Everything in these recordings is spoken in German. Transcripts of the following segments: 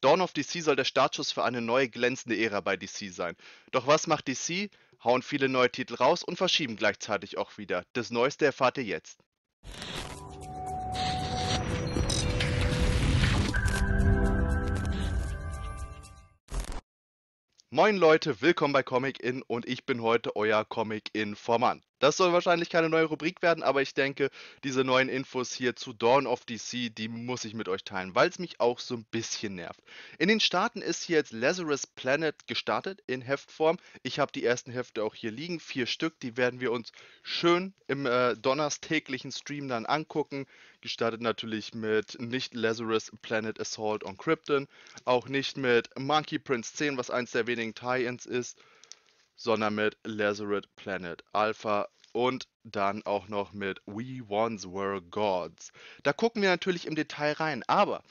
Dawn of DC soll der Startschuss für eine neue glänzende Ära bei DC sein. Doch was macht DC? Hauen viele neue Titel raus und verschieben gleichzeitig auch wieder. Das Neueste erfahrt ihr jetzt. Moin Leute, willkommen bei Comic In und ich bin heute euer Comic In Formant. Das soll wahrscheinlich keine neue Rubrik werden, aber ich denke, diese neuen Infos hier zu Dawn of DC, die muss ich mit euch teilen, weil es mich auch so ein bisschen nervt. In den Staaten ist hier jetzt Lazarus Planet gestartet in Heftform. Ich habe die ersten Hefte auch hier liegen, vier Stück, die werden wir uns schön im äh, donnerstäglichen Stream dann angucken. Gestartet natürlich mit nicht Lazarus Planet Assault on Krypton, auch nicht mit Monkey Prince 10, was eins der wenigen Tie-Ins ist sondern mit Lazarus Planet Alpha und dann auch noch mit We Once Were Gods. Da gucken wir natürlich im Detail rein, aber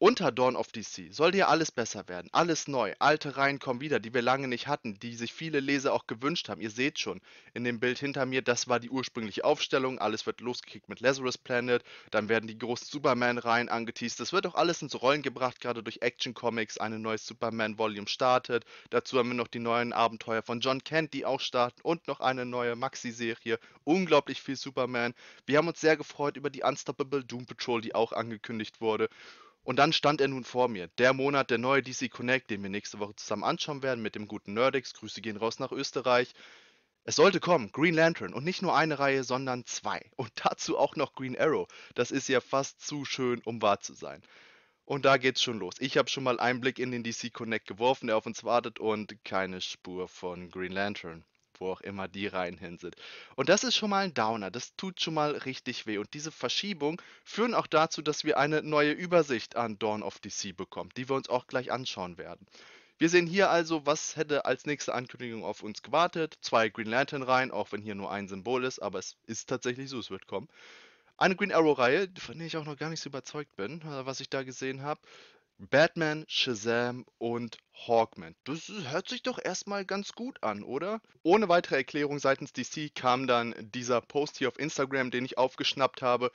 unter Dawn of DC soll hier alles besser werden, alles neu, alte Reihen kommen wieder, die wir lange nicht hatten, die sich viele Leser auch gewünscht haben. Ihr seht schon in dem Bild hinter mir, das war die ursprüngliche Aufstellung, alles wird losgekickt mit Lazarus Planet, dann werden die großen Superman-Reihen angeteased, das wird auch alles ins Rollen gebracht, gerade durch Action Comics, eine neue Superman-Volume startet, dazu haben wir noch die neuen Abenteuer von John Kent, die auch starten und noch eine neue Maxi-Serie, unglaublich viel Superman. Wir haben uns sehr gefreut über die Unstoppable Doom Patrol, die auch angekündigt wurde und dann stand er nun vor mir. Der Monat, der neue DC Connect, den wir nächste Woche zusammen anschauen werden mit dem guten Nerdix. Grüße gehen raus nach Österreich. Es sollte kommen, Green Lantern. Und nicht nur eine Reihe, sondern zwei. Und dazu auch noch Green Arrow. Das ist ja fast zu schön, um wahr zu sein. Und da geht's schon los. Ich habe schon mal einen Blick in den DC Connect geworfen, der auf uns wartet und keine Spur von Green Lantern wo auch immer die Reihen hin sind. Und das ist schon mal ein Downer, das tut schon mal richtig weh. Und diese Verschiebungen führen auch dazu, dass wir eine neue Übersicht an Dawn of DC bekommen, die wir uns auch gleich anschauen werden. Wir sehen hier also, was hätte als nächste Ankündigung auf uns gewartet. Zwei Green Lantern Reihen, auch wenn hier nur ein Symbol ist, aber es ist tatsächlich so, es wird kommen. Eine Green Arrow-Reihe, von der ich auch noch gar nicht so überzeugt bin, äh, was ich da gesehen habe. Batman, Shazam und Hawkman. Das hört sich doch erstmal ganz gut an, oder? Ohne weitere Erklärung seitens DC kam dann dieser Post hier auf Instagram, den ich aufgeschnappt habe.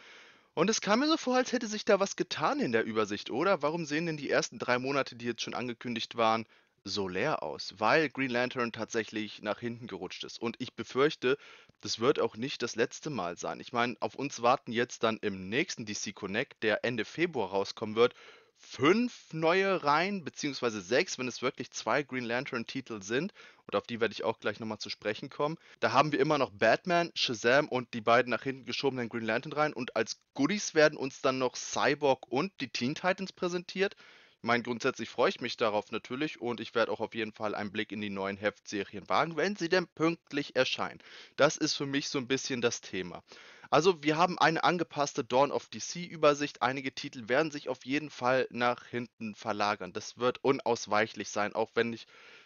Und es kam mir so vor, als hätte sich da was getan in der Übersicht, oder? Warum sehen denn die ersten drei Monate, die jetzt schon angekündigt waren, so leer aus? Weil Green Lantern tatsächlich nach hinten gerutscht ist. Und ich befürchte, das wird auch nicht das letzte Mal sein. Ich meine, auf uns warten jetzt dann im nächsten DC Connect, der Ende Februar rauskommen wird, fünf neue Reihen, beziehungsweise sechs, wenn es wirklich zwei Green Lantern-Titel sind. Und auf die werde ich auch gleich nochmal zu sprechen kommen. Da haben wir immer noch Batman, Shazam und die beiden nach hinten geschobenen Green Lantern reihen Und als Goodies werden uns dann noch Cyborg und die Teen Titans präsentiert meine, grundsätzlich freue ich mich darauf natürlich und ich werde auch auf jeden Fall einen Blick in die neuen Heftserien wagen, wenn sie denn pünktlich erscheinen. Das ist für mich so ein bisschen das Thema. Also wir haben eine angepasste Dawn of DC-Übersicht. Einige Titel werden sich auf jeden Fall nach hinten verlagern. Das wird unausweichlich sein, auch wenn ich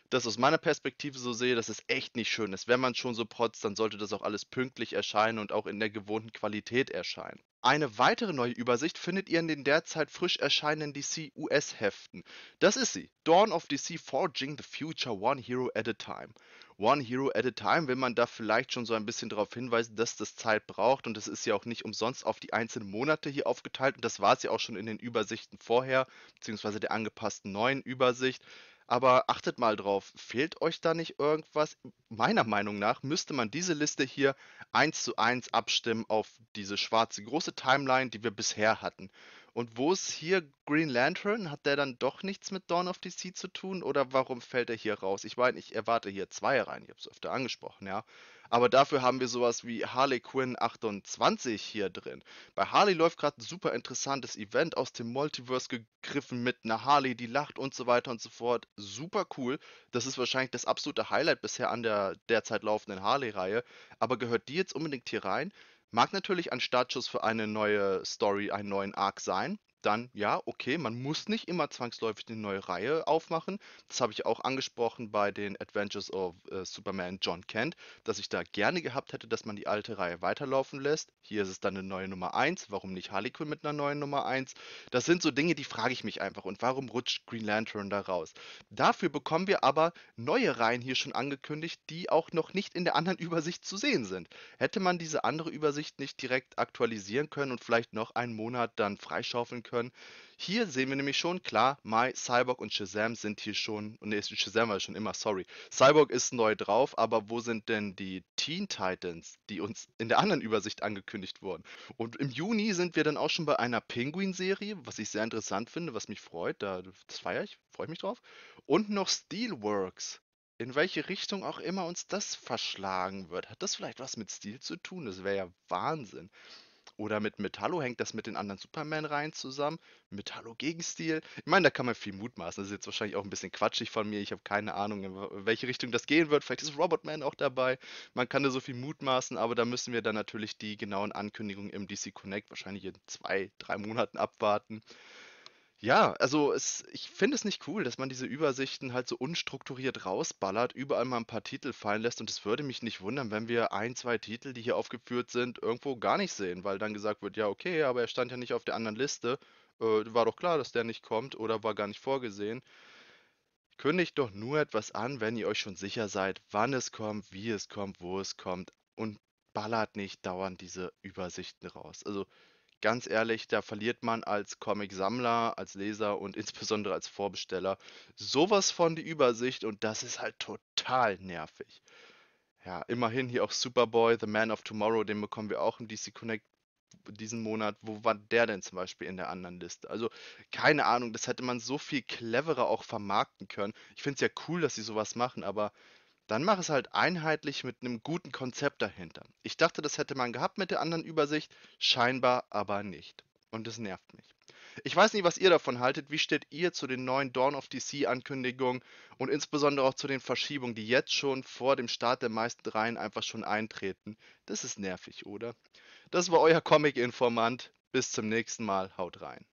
das aus meiner Perspektive so sehe, dass es echt nicht schön ist. Wenn man schon so protzt, dann sollte das auch alles pünktlich erscheinen und auch in der gewohnten Qualität erscheinen. Eine weitere neue Übersicht findet ihr in den derzeit frisch erscheinenden DC US Heften. Das ist sie, Dawn of DC Forging the Future One Hero at a Time. One Hero at a Time will man da vielleicht schon so ein bisschen darauf hinweisen, dass das Zeit braucht und es ist ja auch nicht umsonst auf die einzelnen Monate hier aufgeteilt und das war es ja auch schon in den Übersichten vorher, beziehungsweise der angepassten neuen Übersicht. Aber achtet mal drauf, fehlt euch da nicht irgendwas? Meiner Meinung nach müsste man diese Liste hier eins zu eins abstimmen auf diese schwarze große Timeline, die wir bisher hatten. Und wo ist hier Green Lantern? Hat der dann doch nichts mit Dawn of DC zu tun? Oder warum fällt er hier raus? Ich meine, ich erwarte hier zwei rein, ich habe es öfter angesprochen, ja. Aber dafür haben wir sowas wie Harley Quinn 28 hier drin. Bei Harley läuft gerade ein super interessantes Event aus dem Multiverse gegriffen mit einer Harley, die lacht und so weiter und so fort. Super cool. Das ist wahrscheinlich das absolute Highlight bisher an der derzeit laufenden Harley-Reihe. Aber gehört die jetzt unbedingt hier rein? Mag natürlich ein Startschuss für eine neue Story, einen neuen Arc sein dann ja, okay, man muss nicht immer zwangsläufig eine neue Reihe aufmachen. Das habe ich auch angesprochen bei den Adventures of äh, Superman John Kent, dass ich da gerne gehabt hätte, dass man die alte Reihe weiterlaufen lässt. Hier ist es dann eine neue Nummer 1. Warum nicht Harley Quinn mit einer neuen Nummer 1? Das sind so Dinge, die frage ich mich einfach. Und warum rutscht Green Lantern da raus? Dafür bekommen wir aber neue Reihen hier schon angekündigt, die auch noch nicht in der anderen Übersicht zu sehen sind. Hätte man diese andere Übersicht nicht direkt aktualisieren können und vielleicht noch einen Monat dann freischaufeln können, können. Hier sehen wir nämlich schon, klar, Mai, Cyborg und Shazam sind hier schon, und nee, Shazam war schon immer, sorry. Cyborg ist neu drauf, aber wo sind denn die Teen Titans, die uns in der anderen Übersicht angekündigt wurden? Und im Juni sind wir dann auch schon bei einer Penguin-Serie, was ich sehr interessant finde, was mich freut, da, das feiere ich, freue ich mich drauf. Und noch Steelworks, in welche Richtung auch immer uns das verschlagen wird. Hat das vielleicht was mit Stil zu tun? Das wäre ja Wahnsinn. Oder mit Metallo hängt das mit den anderen Superman-Reihen zusammen. Metallo-Gegenstil. Ich meine, da kann man viel mutmaßen. Das ist jetzt wahrscheinlich auch ein bisschen quatschig von mir. Ich habe keine Ahnung, in welche Richtung das gehen wird. Vielleicht ist Robotman auch dabei. Man kann da so viel mutmaßen, aber da müssen wir dann natürlich die genauen Ankündigungen im DC Connect wahrscheinlich in zwei, drei Monaten abwarten. Ja, also es ich finde es nicht cool, dass man diese Übersichten halt so unstrukturiert rausballert, überall mal ein paar Titel fallen lässt und es würde mich nicht wundern, wenn wir ein, zwei Titel, die hier aufgeführt sind, irgendwo gar nicht sehen, weil dann gesagt wird: „Ja, okay, aber er stand ja nicht auf der anderen Liste. Äh, war doch klar, dass der nicht kommt oder war gar nicht vorgesehen.“ Kündigt doch nur etwas an, wenn ihr euch schon sicher seid, wann es kommt, wie es kommt, wo es kommt und ballert nicht dauernd diese Übersichten raus. Also ganz ehrlich, da verliert man als Comic-Sammler, als Leser und insbesondere als Vorbesteller sowas von die Übersicht und das ist halt total nervig. Ja, immerhin hier auch Superboy, The Man of Tomorrow, den bekommen wir auch im DC Connect diesen Monat. Wo war der denn zum Beispiel in der anderen Liste? Also keine Ahnung, das hätte man so viel cleverer auch vermarkten können. Ich finde es ja cool, dass sie sowas machen, aber dann mach es halt einheitlich mit einem guten Konzept dahinter. Ich dachte, das hätte man gehabt mit der anderen Übersicht, scheinbar aber nicht. Und das nervt mich. Ich weiß nicht, was ihr davon haltet. Wie steht ihr zu den neuen Dawn of DC Ankündigungen und insbesondere auch zu den Verschiebungen, die jetzt schon vor dem Start der meisten Reihen einfach schon eintreten? Das ist nervig, oder? Das war euer Comic-Informant. Bis zum nächsten Mal. Haut rein.